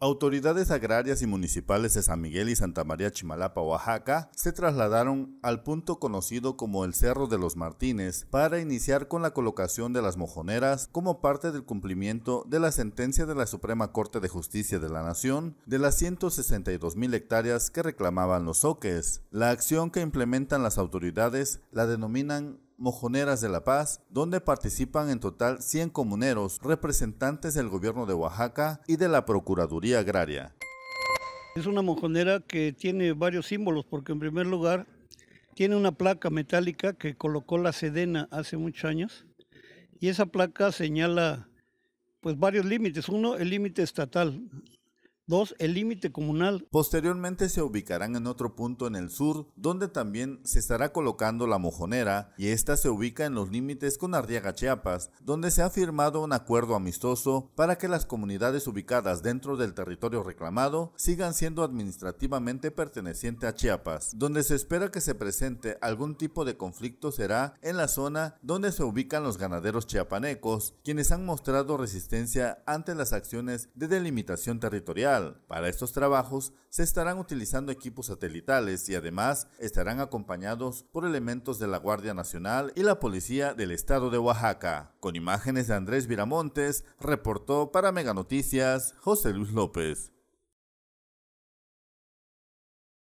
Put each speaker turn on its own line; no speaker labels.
Autoridades agrarias y municipales de San Miguel y Santa María Chimalapa, Oaxaca, se trasladaron al punto conocido como el Cerro de los Martínez para iniciar con la colocación de las mojoneras como parte del cumplimiento de la sentencia de la Suprema Corte de Justicia de la Nación de las 162 mil hectáreas que reclamaban los soques. La acción que implementan las autoridades la denominan Mojoneras de la Paz, donde participan en total 100 comuneros, representantes del gobierno de Oaxaca y de la Procuraduría Agraria.
Es una mojonera que tiene varios símbolos, porque en primer lugar tiene una placa metálica que colocó la Sedena hace muchos años, y esa placa señala pues varios límites. Uno, el límite estatal, 2. El límite comunal. Posteriormente se ubicarán en otro punto en el sur, donde
también se estará colocando la mojonera, y esta se ubica en los límites con Arriaga Chiapas, donde se ha firmado un acuerdo amistoso para que las comunidades ubicadas dentro del territorio reclamado sigan siendo administrativamente perteneciente a Chiapas. Donde se espera que se presente algún tipo de conflicto será en la zona donde se ubican los ganaderos chiapanecos, quienes han mostrado resistencia ante las acciones de delimitación territorial para estos trabajos se estarán utilizando equipos satelitales y además estarán acompañados por elementos de la Guardia Nacional y la Policía del Estado de Oaxaca. Con imágenes de Andrés Viramontes, reportó para Mega Noticias José Luis López.